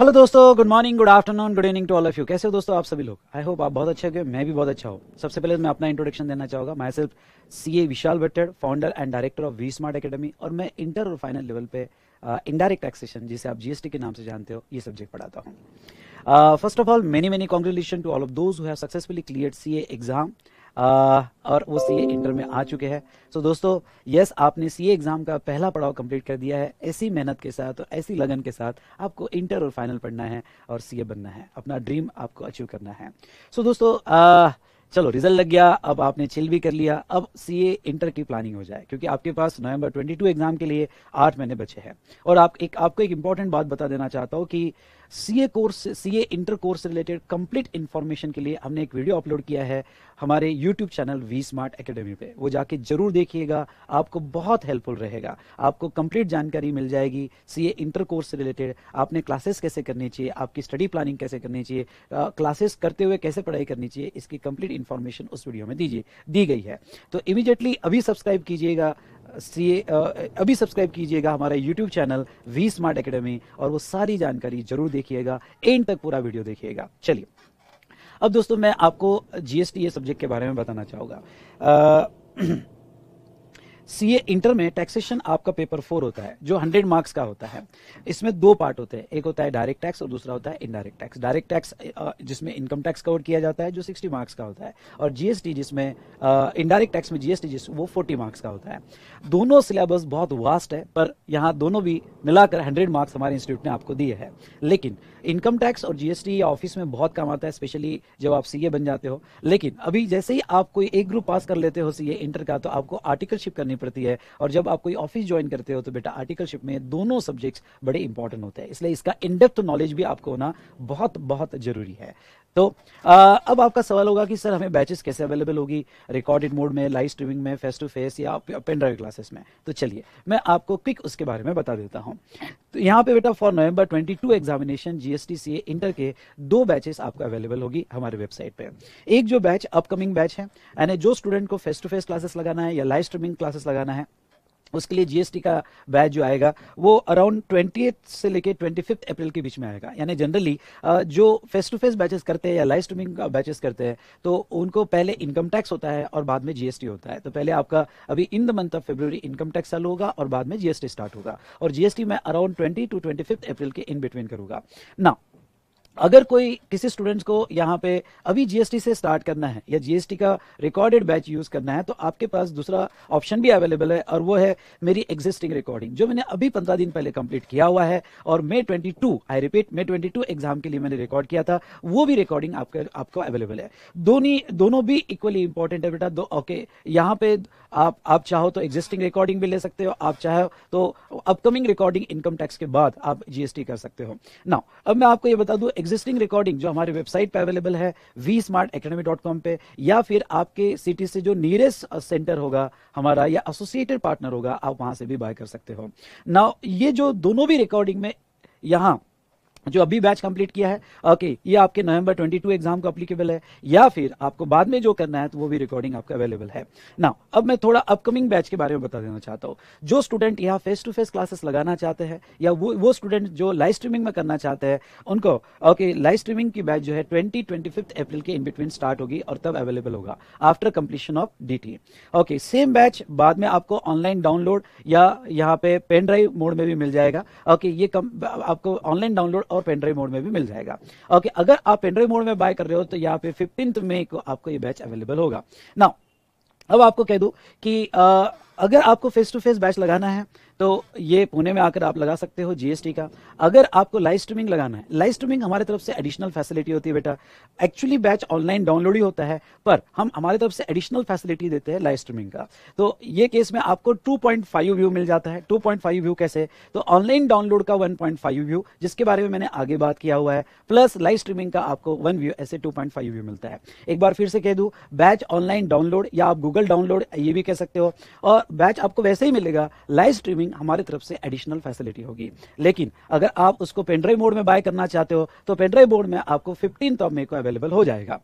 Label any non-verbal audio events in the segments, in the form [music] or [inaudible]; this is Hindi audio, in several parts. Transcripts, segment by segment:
हेलो दोस्तों good morning good afternoon good evening to all of you कैसे हो दोस्तों आप सभी लोग आई होप आप बहुत अच्छे हो मैं भी बहुत अच्छा हूँ सबसे पहले तो मैं अपना इंट्रोडक्शन देना चाहूँगा myself C A Vishal Bhattar founder and director of V smart academy और मैं इंटर और फाइनल लेवल पे इनडायरेक्ट uh, टैक्सेशन जिसे आप जीएसटी के नाम से जानते हो ये सब्जेक्ट पढ़ाता हूँ first of all many many congratulation to all of those who have successfully clear C exam और वो सी इंटर में आ चुके हैं सो so, दोस्तों यस आपने सी एग्ज़ाम का पहला पड़ाव कंप्लीट कर दिया है ऐसी मेहनत के साथ और ऐसी लगन के साथ आपको इंटर और फाइनल पढ़ना है और सी बनना है अपना ड्रीम आपको अचीव करना है सो so, दोस्तों आ, चलो रिजल्ट लग गया अब आपने चिल भी कर लिया अब सीए इंटर की प्लानिंग हो जाए क्योंकि आपके पास नवंबर 22 एग्जाम के लिए आठ महीने बचे हैं और आप एक आपको एक इम्पॉर्टेंट बात बता देना चाहता हूँ कि CA course CA inter course related complete information के लिए हमने एक वीडियो अपलोड किया है हमारे YouTube channel V smart academy पे वो जाके जरूर देखिएगा आपको बहुत हेल्पफुल रहेगा आपको कंप्लीट जानकारी मिल जाएगी सीए इंटर कोर्स रिलेटेड आपने क्लासेस कैसे करनी चाहिए आपकी स्टडी प्लानिंग कैसे करनी चाहिए क्लासेस करते हुए कैसे पढ़ाई करनी चाहिए इसकी कंप्लीट इन्फॉर्मेशन उस वीडियो में दीजिए दी गई है तो इमीडिएटली अभी सब्सक्राइब कीजिएगा सी अभी सब्सक्राइब कीजिएगा हमारा YouTube channel V smart academy और वो सारी जानकारी जरूर देखिएगा एंड तक पूरा वीडियो देखिएगा चलिए अब दोस्तों मैं आपको जीएसटी ये सब्जेक्ट के बारे में बताना चाहूँगा [clears throat] ए इंटर में टैक्सेशन आपका पेपर फोर होता है जो हंड्रेड मार्क्स का होता है इसमें दो पार्ट होते हैं एक होता है डायरेक्ट टैक्स और दूसरा होता है इनडायरेक्ट टैक्स डायरेक्ट टैक्स जिसमें इनकम टैक्स कवर किया जाता है जो सिक्सटी मार्क्स का होता है और जीएसटी जिसमें इनडायरेक्ट टैक्स में जीएसटी जिस वो फोर्टी मार्क्स का होता है दोनों सिलेबस बहुत वास्ट है पर यहाँ दोनों भी मिलाकर हंड्रेड मार्क्स हमारे इंस्टीट्यूट ने आपको दिए है लेकिन इनकम टैक्स और जीएसटी ऑफिस में बहुत काम आता है स्पेशली जब आप सीए बन जाते हो लेकिन अभी जैसे ही आप कोई एक ग्रुप पास कर लेते हो सीए इंटर का तो आपको आर्टिकलशिप करनी पड़ती है और जब आप कोई ऑफिस ज्वाइन करते हो तो बेटा आर्टिकलशिप में दोनों सब्जेक्ट्स बड़े इंपॉर्टेंट होते हैं इसलिए इसका इनडेप्थ नॉलेज भी आपको होना बहुत बहुत जरूरी है तो आ, अब आपका सवाल होगा कि सर हमें बैचेस कैसे अवेलेबल होगी रिकॉर्डेड मोड में लाइव स्ट्रीमिंग में फेस टू फेस या पेन ड्राइव क्लासेस में तो चलिए मैं आपको क्विक उसके बारे में बता देता हूँ तो यहाँ पे बेटा for November 22 examination GST C inter के दो बैचेस आपको अवेलेबल होगी हमारे वेबसाइट पे एक जो बैच अपकमिंग बैच है यानी जो स्टूडेंट को फेस टू फेस क्लासेस लगाना है या लाइव स्ट्रीमिंग क्लासेस लगाना है उसके लिए जीएसटी का बैच जो आएगा वो अराउंड ट्वेंटी से लेके ट्वेंटी फिफ्थ अप्रैल के बीच में आएगा यानी जनरली जो फेस टू फेस बैचेस करते हैं या लाइव स्ट्रीमिंग बैचेस करते हैं तो उनको पहले इनकम टैक्स होता है और बाद में जीएसटी होता है तो पहले आपका अभी in the month of February income tax चालू होगा और बाद में जीएसटी स्टार्ट होगा और जीएसटी मैं around twenty to twenty April के इन बिटवीन करूंगा ना अगर कोई किसी स्टूडेंट्स को यहाँ पे अभी जीएसटी से स्टार्ट करना है या जीएसटी का रिकॉर्डेड बैच यूज करना है तो आपके पास दूसरा ऑप्शन भी अवेलेबल है और वो है मेरी एग्जिस्टिंग रिकॉर्डिंग जो मैंने अभी पंद्रह दिन पहले कंप्लीट किया हुआ है और मे 22 आई रिपीट मे 22 एग्जाम के लिए मैंने रिकॉर्ड किया था वो भी रिकॉर्डिंग आपके आपको अवेलेबल है दोनों दोनों भी इक्वली इंपॉर्टेंट है बेटा दो ओके यहाँ पे आप आप चाहो तो एग्जिस्टिंग रिकॉर्डिंग भी ले सकते हो आप चाहो तो अपकमिंग रिकॉर्डिंग इनकम टैक्स के बाद आप जीएसटी कर सकते हो ना अब मैं आपको ये बता दू एग्जिस्टिंग रिकॉर्डिंग जो हमारे वेबसाइट पर अवेलेबल है V smart academy dot com पे या फिर आपके सिटी से जो नियरेस्ट सेंटर uh, होगा हमारा या एसोसिएटेड पार्टनर होगा आप वहां से भी बाय कर सकते हो नाउ ये जो दोनों भी रिकॉर्डिंग में यहाँ जो अभी बैच कंप्लीट किया है ओके ये आपके नवंबर 22 एग्जाम को अप्लीकेबल है या फिर आपको बाद में जो करना है तो वो भी रिकॉर्डिंग आपका अवेलेबल है ना अब मैं थोड़ा अपकमिंग बैच के बारे में बता देना चाहता हूँ जो स्टूडेंट यहाँ फेस टू फेस क्लासेस लगाना चाहते हैं या वो वो स्टूडेंट जो लाइव स्ट्रीमिंग में करना चाहते हैं उनको ओके लाइव स्ट्रीमिंग की बैच जो है ट्वेंटी अप्रैल के इन बिटवीन स्टार्ट होगी और तब अवेलेबल होगा after completion of the okay same batch बाद में आपको ऑनलाइन डाउनलोड या यहाँ पे पेन ड्राइव मोड में भी मिल जाएगा ओके ये आपको ऑनलाइन डाउनलोड और और पेनड्राइव मोड में भी मिल जाएगा ओके अगर आप पेनड्राइव मोड में बाय कर रहे हो तो यहाँ पे फिफ्टींथ मे को आपको ये बैच अवेलेबल होगा ना अब आपको कह दू कि आ, अगर आपको फेस टू फेस बैच लगाना है तो ये पुणे में आकर आप लगा सकते हो जीएसटी का अगर आपको लाइव स्ट्रीमिंग लगाना है लाइव स्ट्रीमिंग हमारे तरफ से एडिशनल फैसिलिटी होती है बेटा एक्चुअली बैच ऑनलाइन डाउनलोड ही होता है पर हम हमारे तरफ से एडिशनल फैसिलिटी देते हैं लाइव स्ट्रीमिंग का तो ये केस में आपको टू व्यू मिल जाता है टू व्यू कैसे तो ऑनलाइन डाउनलोड का वन व्यू जिसके बारे में मैंने आगे बात किया हुआ है प्लस लाइव स्ट्रीमिंग का आपको वन व्यू ऐसे टू व्यू मिलता है एक बार फिर से कह दू बैच ऑनलाइन डाउनलोड या आप गूगल डाउनलोड ये भी कह सकते हो और बैच आपको वैसे ही मिलेगा लाइव स्ट्रीमिंग स्टोरिंग हमारी तरफ से एडिशनल फैसिलिटी होगी लेकिन अगर आप उसको पेनड्राइव मोड में बाय करना चाहते हो तो पेनड्राइव मोड में आपको फिफ्टीन ऑफ मे को अवेलेबल हो जाएगा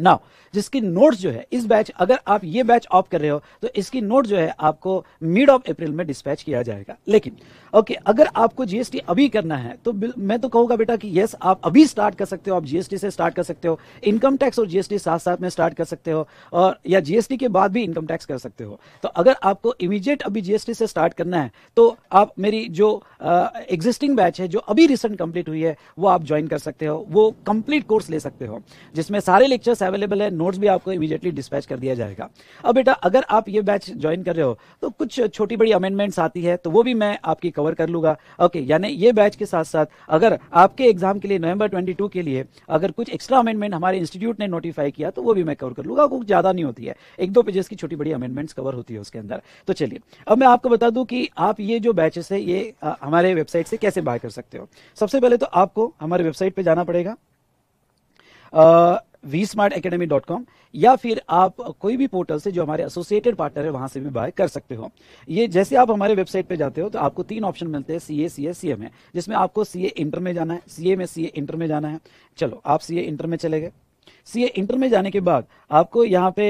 नाउ जिसकी नोट्स जो है इस बैच अगर आप ये बैच ऑफ कर रहे हो तो इसकी नोट जो है आपको मिड ऑफ अप्रैल में डिस्पैच किया जाएगा लेकिन ओके okay, अगर आपको जीएसटी अभी करना है तो मैं तो कहूंगा बेटा कि यस आप अभी स्टार्ट कर सकते हो आप जीएसटी से स्टार्ट कर सकते हो इनकम टैक्स और जीएसटी साथ साथ में स्टार्ट कर सकते हो और या जीएसटी के बाद भी इनकम टैक्स कर सकते हो तो अगर आपको इमीजिएट अभी जीएसटी से स्टार्ट करना है तो आप मेरी जो एग्जिस्टिंग बैच है जो अभी रिसेंट कंप्लीट हुई है वो आप ज्वाइन कर सकते हो वो कंप्लीट कोर्स ले सकते हो जिसमें सारे लेक्चर कोर्स अवेलेबल है नोट्स भी आपको इमीडिएटली डिस्पैच कर दिया जाएगा अब बेटा अगर आप ये बैच ज्वाइन कर रहे हो तो कुछ छोटी बड़ी अमेंडमेंट्स आती है तो वो भी मैं आपकी कवर कर लूंगा ओके यानी ये बैच के साथ साथ अगर आपके एग्जाम के लिए नवंबर 22 के लिए अगर कुछ एक्स्ट्रा अमेंडमेंट हमारे इंस्टीट्यूट ने नोटिफाई किया तो वो भी मैं कवर कर लूंगा कुछ ज्यादा नहीं होती है एक दो पेजेस की छोटी बड़ी अमेंडमेंट्स कवर होती है उसके अंदर तो चलिए अब मैं आपको बता दूं कि आप ये जो बैचेस है ये हमारे वेबसाइट से कैसे बाय कर सकते हो सबसे पहले तो आपको हमारे वेबसाइट पर जाना पड़ेगा वी स्मार्ट डॉट कॉम या फिर आप कोई भी पोर्टल से जो हमारे एसोसिएटेड पार्टनर है वहां से भी बाय कर सकते हो ये जैसे आप हमारे वेबसाइट पे जाते हो तो आपको तीन ऑप्शन मिलते हैं सी ए सी ए सी में जिसमें आपको सी ए इंटर में जाना है सीए में सीए इंटर में जाना है चलो आप सी ए इंटर में चले गए सीए इंटर में जाने के बाद आपको यहाँ पे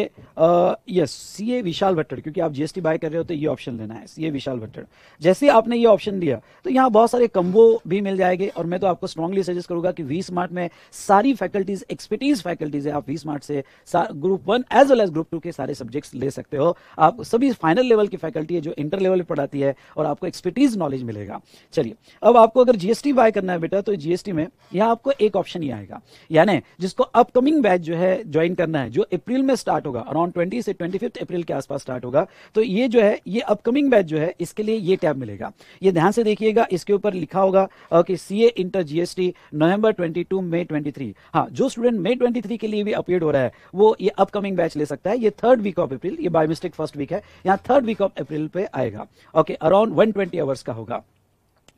यस सीए विशाल भट्टड़ क्योंकि आप जीएसटी बाय कर रहे हो तो ये ऑप्शन लेना है सीए विशाल भट्टड़ जैसे आपने ये ऑप्शन दिया तो यहाँ बहुत सारे कम्बो भी मिल जाएंगे और मैं तो आपको स्ट्रांगली सजेस्ट करूंगा कि वी स्मार्ट में सारी फैकल्टीज एक्सपर्टीज फैकल्टीज है आप वी स्मार्ट से group one as well as group two के सारे सब्जेक्ट्स ले सकते हो आप सभी फाइनल लेवल की फैकल्टी है जो इंटर लेवल पर पढ़ाती है और आपको एक्सपर्टीज नॉलेज मिलेगा चलिए अब आपको अगर जीएसटी बाय करना है बेटा तो जीएसटी में यहाँ आपको एक ऑप्शन ही आएगा यानी जिसको अपकमिंग बैच जो है ज्वाइन करना है जो अप्रैल में स्टार्ट होगा अराउंड ट्वेंटी से ट्वेंटी फिफ्थ अप्रैल के आसपास स्टार्ट होगा तो ये जो है ये अपकमिंग बैच जो है इसके लिए ये टैब मिलेगा ये ध्यान से देखिएगा इसके ऊपर लिखा होगा कि C A inter GST November twenty two May twenty three हाँ जो स्टूडेंट मे ट्वेंटी थ्री के लिए भी अपीयर हो रहा है वो ये अपकमिंग बैच ले सकता है ये थर्ड वीक ऑफ अप्रैल ये बाय फर्स्ट वीक है यहाँ थर्ड वीक ऑफ अप्रैल पे आएगा okay around one twenty hours का होगा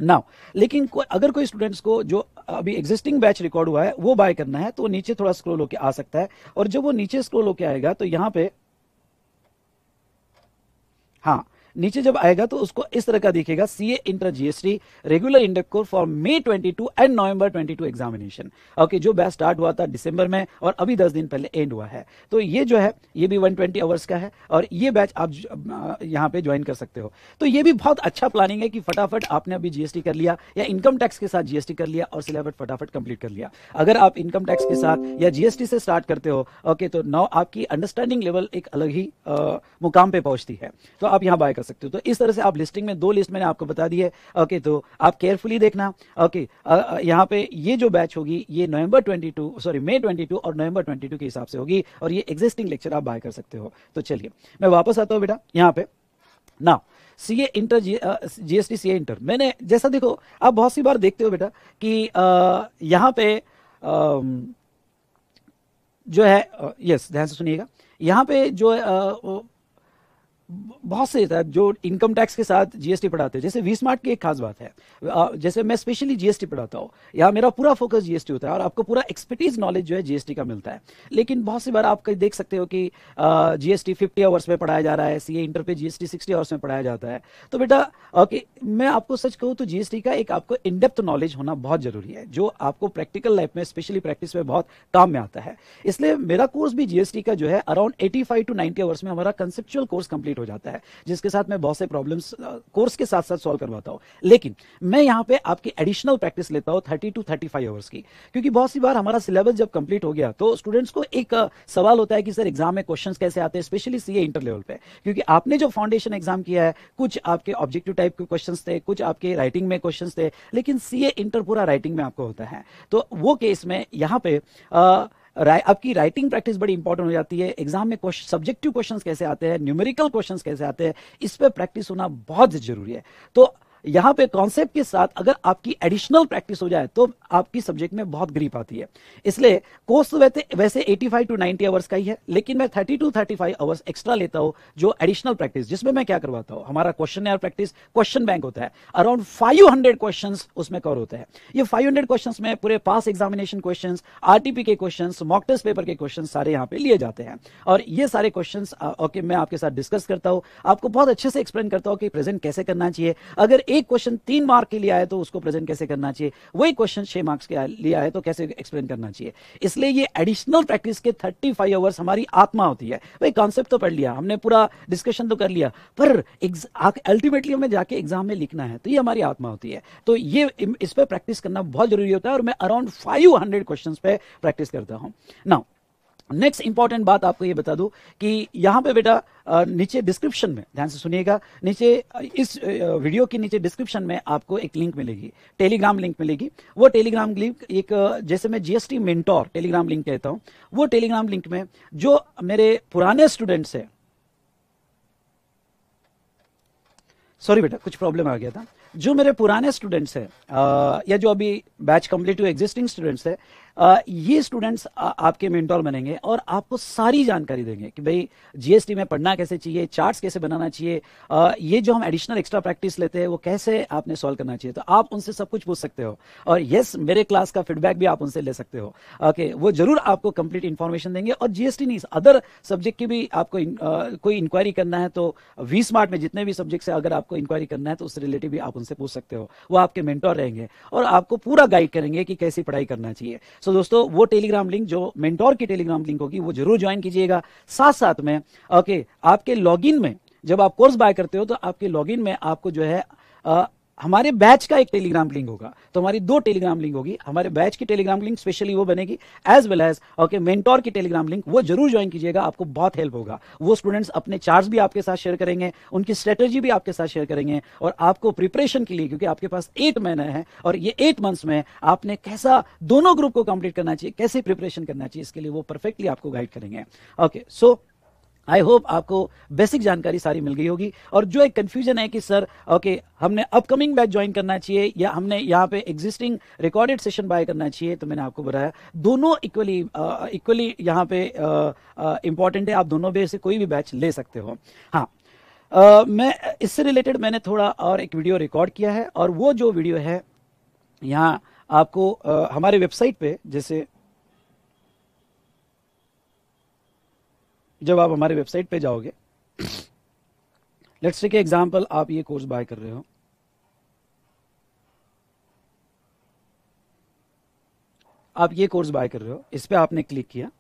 नाउ लेकिन को, अगर कोई स्टूडेंट्स को जो अभी एग्जिस्टिंग बैच रिकॉर्ड हुआ है वो बाय करना है तो वो नीचे थोड़ा स्क्रोल होकर आ सकता है और जब वो नीचे स्क्रोल होकर आएगा तो यहां पर हाँ नीचे जब आएगा तो उसको इस तरह का देखेगा C A inter GST regular इंडक्ट for May 22 and November 22 examination okay जो बैच स्टार्ट हुआ था दिसंबर में और अभी 10 दिन पहले एंड हुआ है तो ये जो है ये भी 120 आवर्स का है और ये बैच आप यहाँ पे ज्वाइन कर सकते हो तो ये भी बहुत अच्छा प्लानिंग है कि फटाफट आपने अभी जीएसटी कर लिया या इनकम टैक्स के साथ जीएसटी कर लिया और सिलेबस फटाफट कंप्लीट कर लिया अगर आप इनकम टैक्स के साथ या जीएसटी से स्टार्ट करते हो ओके तो नाउ आपकी अंडरस्टैंडिंग लेवल एक अलग ही आ, मुकाम पे पहुंचती है तो आप यहाँ बाय कर सकते हो तो इस तरह से आप लिस्टिंग में दो लिस्ट मैंने आपको बता दी है ओके तो आप केयरफुली देखना ओके यहाँ पे ये जो बैच होगी ये नवंबर 22 सॉरी मई 22 और नवंबर 22 के हिसाब से होगी और ये एग्जिस्टिंग लेक्चर आप बाय कर सकते हो तो चलिए मैं वापस आता हूँ बेटा यहाँ पे ना C A inter GST C inter मैंने जैसा देखो आप बहुत सी बार देखते हो बेटा कि यहाँ पे जो है यस ध्यान से सुनिएगा यहाँ पे जो आ, बहुत से था जो इनकम टैक्स के साथ जीएसटी पढ़ाते हैं जैसे वी स्मार्ट की एक खास बात है जैसे मैं स्पेशली जीएसटी पढ़ाता हूँ यहाँ मेरा पूरा फोकस जीएसटी होता है और आपको पूरा एक्सपर्टीज नॉलेज जो है जीएसटी का मिलता है लेकिन बहुत सी बार आप कहीं देख सकते हो कि जीएसटी फिफ्टी आवर्स में पढ़ाया जा रहा है सी इंटर पे जीएसटी सिक्सटी आवर्स में पढ़ाया जाता है तो बेटा ओके मैं आपको सच कहूँ तो जीएसटी का एक आपको इनडेप्थ नॉलेज होना बहुत जरूरी है जो आपको प्रैक्टिकल लाइफ में स्पेशली प्रैक्टिस में बहुत काम में आता है इसलिए मेरा कोर्स भी जीएसटी का जो है around eighty to ninety hours में हमारा कंसेप्चुअल कोर्स कंप्लीट कंप्लीट हो जाता है जिसके साथ मैं बहुत से प्रॉब्लम्स कोर्स के साथ साथ सॉल्व करवाता हूँ लेकिन मैं यहाँ पे आपकी एडिशनल प्रैक्टिस लेता हूँ thirty to thirty five hours की क्योंकि बहुत सी बार हमारा सिलेबस जब कंप्लीट हो गया तो स्टूडेंट्स को एक सवाल होता है कि सर एग्जाम में क्वेश्चन कैसे आते हैं स्पेशली सी इंटर लेवल पे क्योंकि आपने जो फाउंडेशन एग्जाम किया है कुछ आपके ऑब्जेक्टिव टाइप के क्वेश्चन थे कुछ आपके राइटिंग में क्वेश्चन थे लेकिन सी इंटर पूरा राइटिंग में आपको होता है तो वो केस में यहाँ पे आ, आपकी राइटिंग प्रैक्टिस बड़ी इंपॉर्टेंट हो जाती है एग्जाम में सब्जेक्टिव क्वेश्चन कैसे आते हैं न्यूमेरिकल क्वेश्चन कैसे आते हैं इस पर प्रैक्टिस होना बहुत जरूरी है तो यहाँ पे कॉन्सेप्ट के साथ अगर आपकी एडिशनल प्रैक्टिस हो जाए तो आपकी सब्जेक्ट में बहुत ग्रीप आती है इसलिए कोर्स तो वैसे वैसे 85 टू 90 आवर्स का ही है लेकिन मैं 30 टू 35 आवर्स एक्स्ट्रा लेता हूँ जो एडिशनल प्रैक्टिस जिसमें मैं क्या करवाता हूँ हमारा क्वेश्चन एयर प्रैक्टिस क्वेश्चन बैंक होता है अराउंड फाइव हंड्रेड उसमें कवर होता है ये फाइव हंड्रेड में पूरे पास एग्जामिनेशन क्वेश्चन आरटीपी के क्वेश्चन मॉक टेस्ट पेपर के क्वेश्चन सारे यहाँ पे लिए जाते हैं और ये सारे क्वेश्चन ओके मैं आपके साथ डिस्कस करता हूँ आपको बहुत अच्छे से एक्सप्लेन करता हूँ कि प्रेजेंट कैसे करना चाहिए अगर एक क्वेश्चन तीन मार्क के लिए आए तो उसको प्रेजेंट कैसे करना चाहिए वही क्वेश्चन छह मार्क्स के लिए आए तो कैसे एक्सप्लेन करना चाहिए इसलिए ये एडिशनल प्रैक्टिस के थर्टी फाइव आवर्स हमारी आत्मा होती है भाई कॉन्सेप्ट तो पढ़ लिया हमने पूरा डिस्कशन तो कर लिया पर अल्टीमेटली हमें जाके एग्जाम में लिखना है तो ये हमारी आत्मा होती है तो ये इस पर प्रैक्टिस करना बहुत जरूरी होता है और मैं अराउंड फाइव हंड्रेड क्वेश्चन पे प्रैक्टिस करता हूँ नाउ नेक्स्ट इंपॉर्टेंट बात आपको ये बता दूं कि यहाँ पे बेटा नीचे डिस्क्रिप्शन में ध्यान से सुनिएगा नीचे इस वीडियो के नीचे डिस्क्रिप्शन में आपको एक लिंक मिलेगी टेलीग्राम लिंक मिलेगी वो टेलीग्राम लिंक एक जैसे मैं जीएसटी मेंटोर टेलीग्राम लिंक कहता हूँ वो टेलीग्राम लिंक में जो मेरे पुराने स्टूडेंट्स है सॉरी बेटा कुछ प्रॉब्लम आ गया था जो मेरे पुराने स्टूडेंट्स है या जो अभी बैच कंप्लीट हुए एग्जिस्टिंग स्टूडेंट्स है ये स्टूडेंट्स आपके मेंटोर बनेंगे और आपको सारी जानकारी देंगे कि भाई जीएसटी में पढ़ना कैसे चाहिए चार्ट्स कैसे बनाना चाहिए ये जो हम एडिशनल एक्स्ट्रा प्रैक्टिस लेते हैं वो कैसे आपने सॉल्व करना चाहिए तो आप उनसे सब कुछ पूछ सकते हो और येस मेरे क्लास का फीडबैक भी आप उनसे ले सकते हो ओके वो जरूर आपको कंप्लीट इन्फॉर्मेशन देंगे और जीएसटी नहीं अदर सब्जेक्ट की भी आपको इन, आ, कोई इंक्वायरी करना है तो वी स्मार्ट में जितने भी सब्जेक्ट से अगर आपको इंक्वायरी करना है तो उस रिलेटिव भी आप उनसे पूछ सकते हो वो आपके मेंटोर रहेंगे और आपको पूरा गाइड करेंगे कि कैसी पढ़ाई करना चाहिए सो सो दोस्तों वो टेलीग्राम लिंक जो मेंटोर की टेलीग्राम लिंक होगी वो जरूर ज्वाइन कीजिएगा साथ साथ में ओके आपके लॉगिन में जब आप कोर्स बाय करते हो तो आपके लॉगिन में आपको जो है हमारे बैच का एक टेलीग्राम लिंक होगा तो हमारी दो टेलीग्राम लिंक होगी हमारे बैच की टेलीग्राम लिंक स्पेशली वो बनेगी as well as okay mentor की टेलीग्राम लिंक वो जरूर ज्वाइन कीजिएगा आपको बहुत हेल्प होगा वो स्टूडेंट्स अपने चार्ज भी आपके साथ शेयर करेंगे उनकी स्ट्रेटेजी भी आपके साथ शेयर करेंगे और आपको प्रिपरेशन के लिए क्योंकि आपके पास एट महीने हैं और ये एट मंथ्स में आपने कैसा दोनों ग्रुप को कंप्लीट करना चाहिए कैसे प्रिपरेशन करना चाहिए इसके लिए वो परफेक्टली आपको गाइड करेंगे ओके सो आई होप आपको बेसिक जानकारी सारी मिल गई होगी और जो एक कन्फ्यूजन है कि सर ओके okay, हमने अपकमिंग बैच ज्वाइन करना चाहिए या हमने यहाँ पे एग्जिस्टिंग रिकॉर्डेड सेशन बाय करना चाहिए तो मैंने आपको बताया दोनों इक्वली इक्वली uh, यहाँ पे इंपॉर्टेंट uh, uh, है आप दोनों में से कोई भी बैच ले सकते हो हाँ Uh, मैं इससे रिलेटेड मैंने थोड़ा और एक वीडियो रिकॉर्ड किया है और वो जो वीडियो है यहाँ आपको uh, हमारे वेबसाइट पे जैसे जब आप हमारे वेबसाइट पे जाओगे लेट्स के एग्जाम्पल आप ये कोर्स बाय कर रहे हो आप ये कोर्स बाय कर रहे हो इस पर आपने क्लिक किया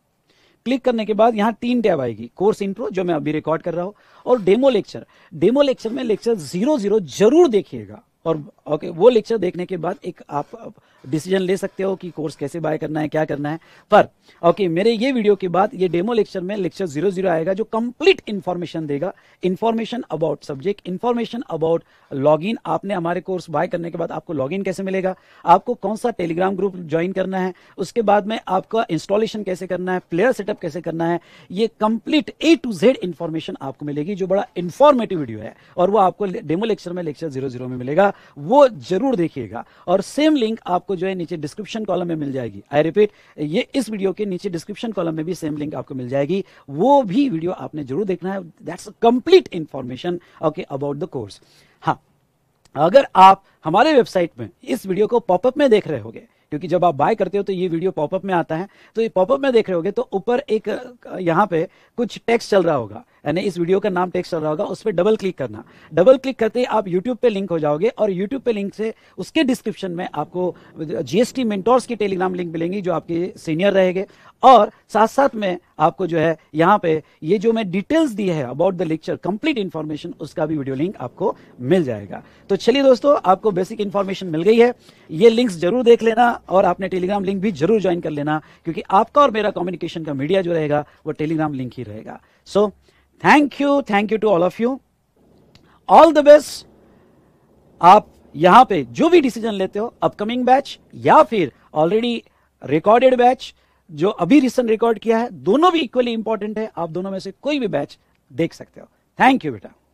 क्लिक करने के बाद यहां तीन टैब आएगी कोर्स इंट्रो जो मैं अभी रिकॉर्ड कर रहा हूं और डेमो लेक्चर डेमो लेक्चर में लेक्चर जीरो जीरो जरूर देखिएगा और ओके वो लेक्चर देखने के बाद एक आप डिसीजन ले सकते हो कि कोर्स कैसे बाय करना है क्या करना है पर ओके मेरे ये वीडियो के बाद ये डेमो लेक्चर में लेक्चर जीरो जीरो आएगा जो कंप्लीट इन्फॉर्मेशन देगा information about subject information about login आपने हमारे कोर्स बाय करने के बाद आपको लॉगिन कैसे मिलेगा आपको कौन सा टेलीग्राम ग्रुप ज्वाइन करना है उसके बाद में आपका इंस्टॉलेशन कैसे करना है प्लेयर सेटअप कैसे करना है ये complete A to Z information आपको मिलेगी जो बड़ा इन्फॉर्मेटिव वीडियो है और वो आपको डेमो लेक्चर में लेक्चर जीरो जीरो में मिलेगा वो जरूर देखिएगा और सेम लिंक आपको जो है नीचे डिस्क्रिप्शन कॉलम में मिल जाएगी आई रिपीट ये इस वीडियो के नीचे डिस्क्रिप्शन कॉलम में भी सेम लिंक आपको मिल जाएगी वो भी वीडियो आपने जरूर देखना है that's complete information okay about the course हाँ अगर आप हमारे वेबसाइट में इस वीडियो को पॉपअप में देख रहे होगे क्योंकि जब आप बाय करते हो तो ये वीडियो पॉपअप में आता है तो ये पॉपअप में देख रहे होगे तो ऊपर एक यहाँ पे कुछ टेक्स्ट चल रहा होगा यानी इस वीडियो का नाम टेक्स्ट चल रहा होगा उस पर डबल क्लिक करना डबल क्लिक करते ही आप यूट्यूब पे लिंक हो जाओगे और यूट्यूब पे लिंक से उसके डिस्क्रिप्शन में आपको जीएसटी मिनटोर्स की टेलीग्राम लिंक मिलेंगी जो आपके सीनियर रहेंगे और साथ साथ में आपको जो है यहाँ पे ये जो मैं डिटेल्स दी है about the lecture complete information उसका भी वीडियो लिंक आपको मिल जाएगा तो चलिए दोस्तों आपको बेसिक इन्फॉर्मेशन मिल गई है ये लिंक्स जरूर देख लेना और आपने टेलीग्राम लिंक भी जरूर ज्वाइन कर लेना क्योंकि आपका और मेरा कम्युनिकेशन का मीडिया जो रहेगा वो टेलीग्राम लिंक ही रहेगा so so, thank you thank you to all of you all the best आप यहां पे जो भी डिसीजन लेते हो अपकमिंग बैच या फिर ऑलरेडी रिकॉर्डेड बैच जो अभी रिसेंट रिकॉर्ड किया है दोनों भी इक्वली इंपॉर्टेंट है आप दोनों में से कोई भी बैच देख सकते हो थैंक यू बेटा